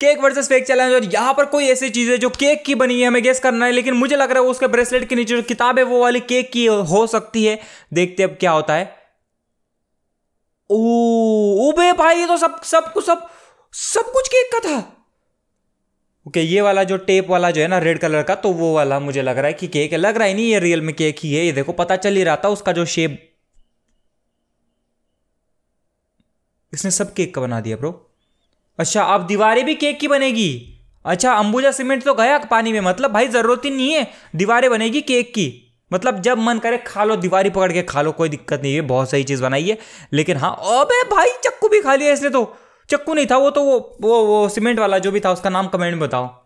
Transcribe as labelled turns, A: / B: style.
A: cake versus fake challenge और यहाँ पर कोई ऐसी चीज है जो केक की बनी है हमें गेस करना है लेकिन मुझे लग रहा है उसके ब्रेसलेट के नीचे जो किताब है वो वाली केक की हो सकती है देखते अब क्या होता है
B: ओ बे भाई ये तो सब सब कुछ सब सब कुछ केक का था
A: ओके ये वाला जो टेप वाला जो है ना रेड कलर का तो वो वाला मुझे लग रहा है कि केक है लग रहा है नहीं ये रियल में केक ही है ये देखो पता चल ही रहा था उसका जो शेप इसने सब केक का बना दिया ब्रो अच्छा अब दीवारें भी केक की बनेगी अच्छा अंबुजा सीमेंट तो गया पानी में मतलब भाई ज़रूरत ही नहीं है दीवारें बनेगी केक की मतलब जब मन करे खा लो दीवारी पकड़ के खा लो कोई दिक्कत नहीं है बहुत सही चीज़ बनाई है लेकिन हाँ अबे भाई चक्कू भी खा लिया इसने तो चक्कू नहीं था वो तो वो वो वो सीमेंट वाला जो भी था उसका नाम कमेंट में बताओ